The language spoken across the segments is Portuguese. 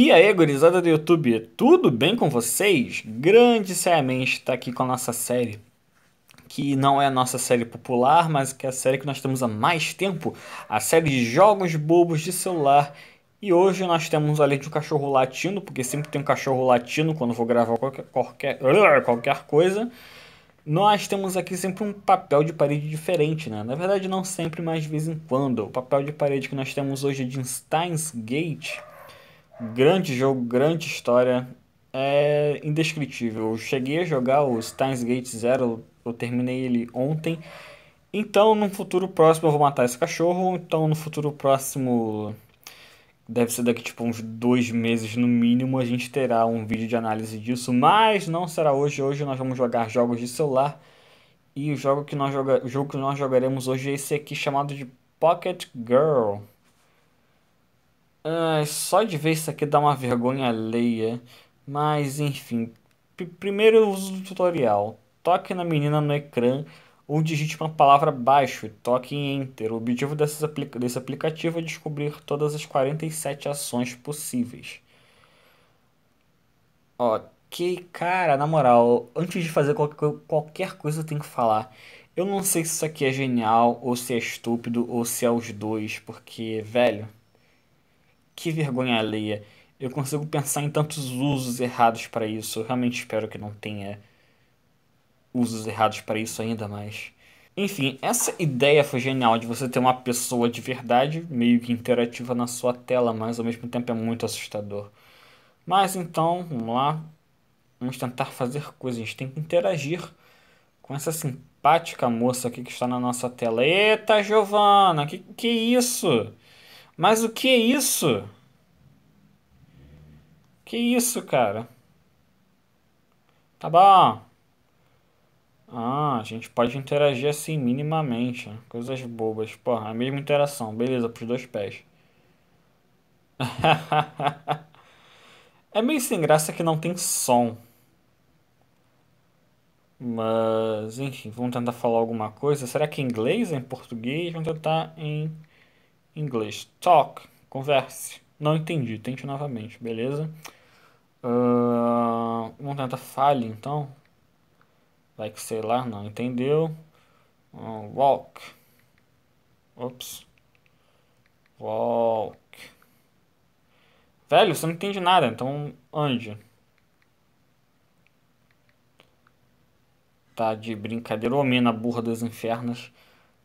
E aí, gurizada do YouTube, tudo bem com vocês? Grande Seriamente está aqui com a nossa série, que não é a nossa série popular, mas que é a série que nós temos há mais tempo, a série de jogos bobos de celular. E hoje nós temos, além de um cachorro latino, porque sempre tem um cachorro latino quando vou gravar qualquer, qualquer, qualquer coisa, nós temos aqui sempre um papel de parede diferente, né? Na verdade, não sempre, mas de vez em quando. O papel de parede que nós temos hoje é de Steins Gate, Grande jogo, grande história. É indescritível. Eu cheguei a jogar o Steins Gate Zero, eu terminei ele ontem. Então, no futuro próximo eu vou matar esse cachorro. Então, no futuro próximo, deve ser daqui tipo uns dois meses no mínimo, a gente terá um vídeo de análise disso. Mas não será hoje. Hoje nós vamos jogar jogos de celular. E o jogo que nós, joga... o jogo que nós jogaremos hoje é esse aqui chamado de Pocket Girl só de ver isso aqui dá uma vergonha alheia. Mas enfim. Primeiro eu uso o tutorial. Toque na menina no ecrã ou digite uma palavra baixo e toque em Enter. O objetivo desse aplica desse aplicativo é descobrir todas as 47 ações possíveis. Ok, cara, na moral, antes de fazer qualquer coisa eu tenho que falar. Eu não sei se isso aqui é genial, ou se é estúpido, ou se é os dois, porque, velho que vergonha alheia. Eu consigo pensar em tantos usos errados para isso. Eu realmente espero que não tenha usos errados para isso ainda mais. Enfim, essa ideia foi genial de você ter uma pessoa de verdade meio que interativa na sua tela, mas ao mesmo tempo é muito assustador. Mas então, vamos lá. Vamos tentar fazer coisas. A gente tem que interagir com essa simpática moça aqui que está na nossa tela. Eita, Giovana, que, que isso? Mas o que é isso? Que isso, cara? Tá bom. Ah, a gente pode interagir assim minimamente. Né? Coisas bobas. Porra, é a mesma interação. Beleza, pros dois pés. é meio sem graça que não tem som. Mas, enfim, vamos tentar falar alguma coisa. Será que é em inglês? É em português? Vamos tentar em inglês. Talk, converse. Não entendi, tente novamente, beleza? Uh, vamos tentar fale, então. Vai que sei lá, não entendeu. Uh, walk. Ops. Walk. Velho, você não entende nada, então ande. Tá de brincadeira, ô mina burra dos infernos.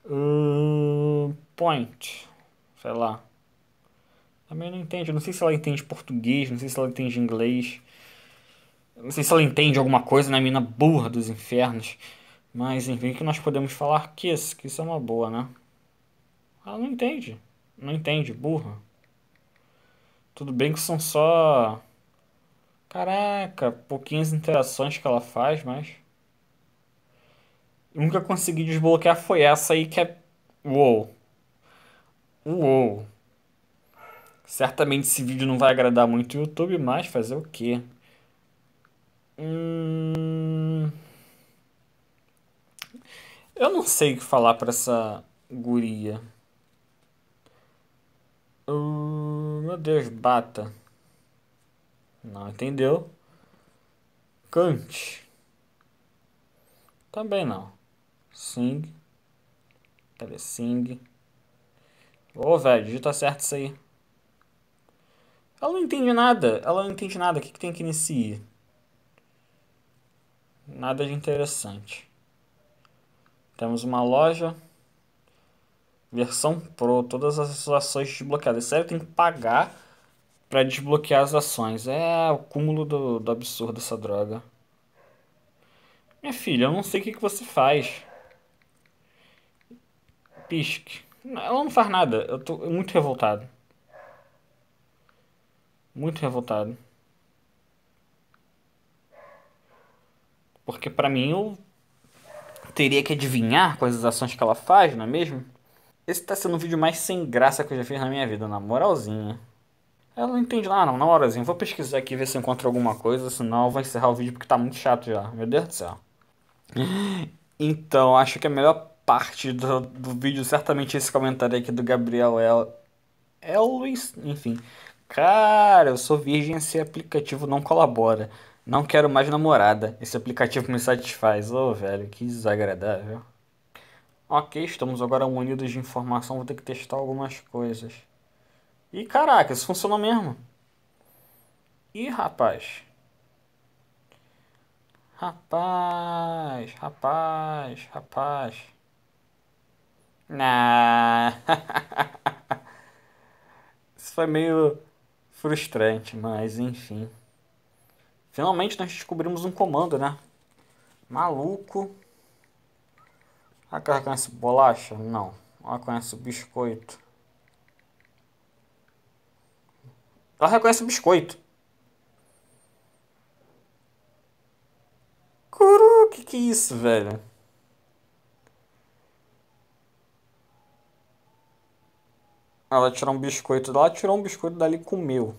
Uh, point sei lá. Também não entende. Eu não sei se ela entende português, não sei se ela entende inglês. Eu não sei se ela entende alguma coisa na né? mina burra dos infernos. Mas enfim, o que nós podemos falar? Que isso, que isso é uma boa, né? Ela não entende. Não entende, burra. Tudo bem que são só. Caraca, pouquinhas interações que ela faz, mas. Eu nunca consegui desbloquear foi essa aí que é. Uou! Uou! Certamente esse vídeo não vai agradar muito o YouTube, mas fazer o quê? Hum... Eu não sei o que falar pra essa guria. Uh, meu Deus, bata. Não entendeu? Cante. Também não. Sing. Cadê sing? Ô, velho, digita tá certo isso aí. Ela não entende nada. Ela não entende nada. O que, que tem aqui nesse i? Nada de interessante. Temos uma loja. Versão Pro. Todas as ações desbloqueadas. Sério, tem que pagar para desbloquear as ações. É o cúmulo do, do absurdo essa droga. Minha filha, eu não sei o que, que você faz. Pisque. Ela não faz nada. Eu tô muito revoltado. Muito revoltado. Porque para mim eu teria que adivinhar quais as ações que ela faz, não é mesmo? Esse tá sendo o vídeo mais sem graça que eu já fiz na minha vida, na moralzinha. Ela não entende lá, ah, não, na horazinha. Vou pesquisar aqui ver se eu encontro alguma coisa, senão eu vou encerrar o vídeo porque tá muito chato já. Meu Deus do céu. Então, acho que é melhor parte do, do vídeo, certamente esse comentário aqui do Gabriel é, é o Luiz, enfim. Cara, eu sou virgem, esse aplicativo não colabora. Não quero mais namorada. Esse aplicativo me satisfaz. Ô, oh, velho, que desagradável. Ok, estamos agora munidos de informação. Vou ter que testar algumas coisas. E caraca, isso funcionou mesmo. e rapaz. Rapaz, rapaz, rapaz. Nah. Isso foi meio frustrante, mas enfim. Finalmente nós descobrimos um comando, né? Maluco. a ah, cara, conhece bolacha? Não. Ela ah, conhece biscoito. Ela ah, reconhece o biscoito. Curu, que que é isso, velho? Ela tirou um biscoito dela, tirou um biscoito dali e comeu.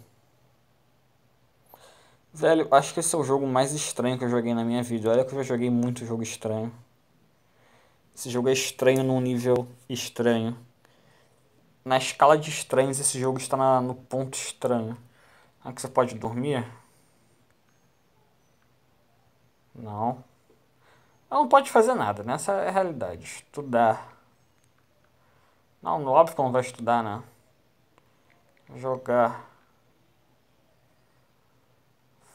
Velho, acho que esse é o jogo mais estranho que eu joguei na minha vida. Olha que eu já joguei muito jogo estranho. Esse jogo é estranho num nível estranho. Na escala de estranhos, esse jogo está na, no ponto estranho. Ah, que você pode dormir? Não. Ela não pode fazer nada, né? é a realidade. Estudar. Não, no óbvio que não vai estudar, né? Jogar.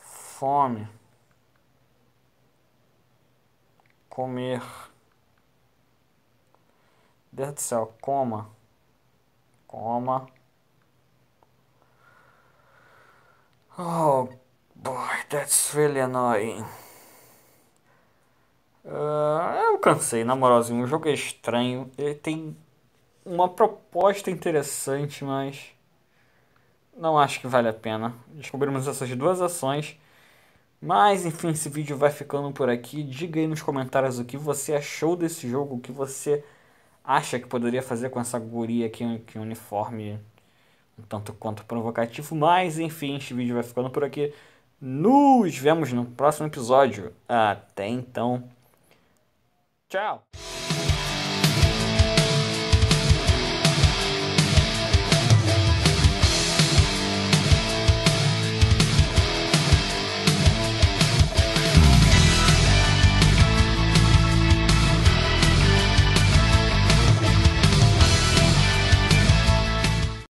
Fome. Comer. Deus do céu, coma. Coma. Oh boy, that's really annoying. Uh, eu cansei, na moralzinho. O jogo é estranho. Ele tem uma proposta interessante, mas não acho que vale a pena. Descobrimos essas duas ações. Mas enfim, esse vídeo vai ficando por aqui. Diga aí nos comentários o que você achou desse jogo, o que você acha que poderia fazer com essa guria aqui, que é uniforme um tanto quanto provocativo. Mas enfim, esse vídeo vai ficando por aqui. Nos vemos no próximo episódio. Até então. Tchau!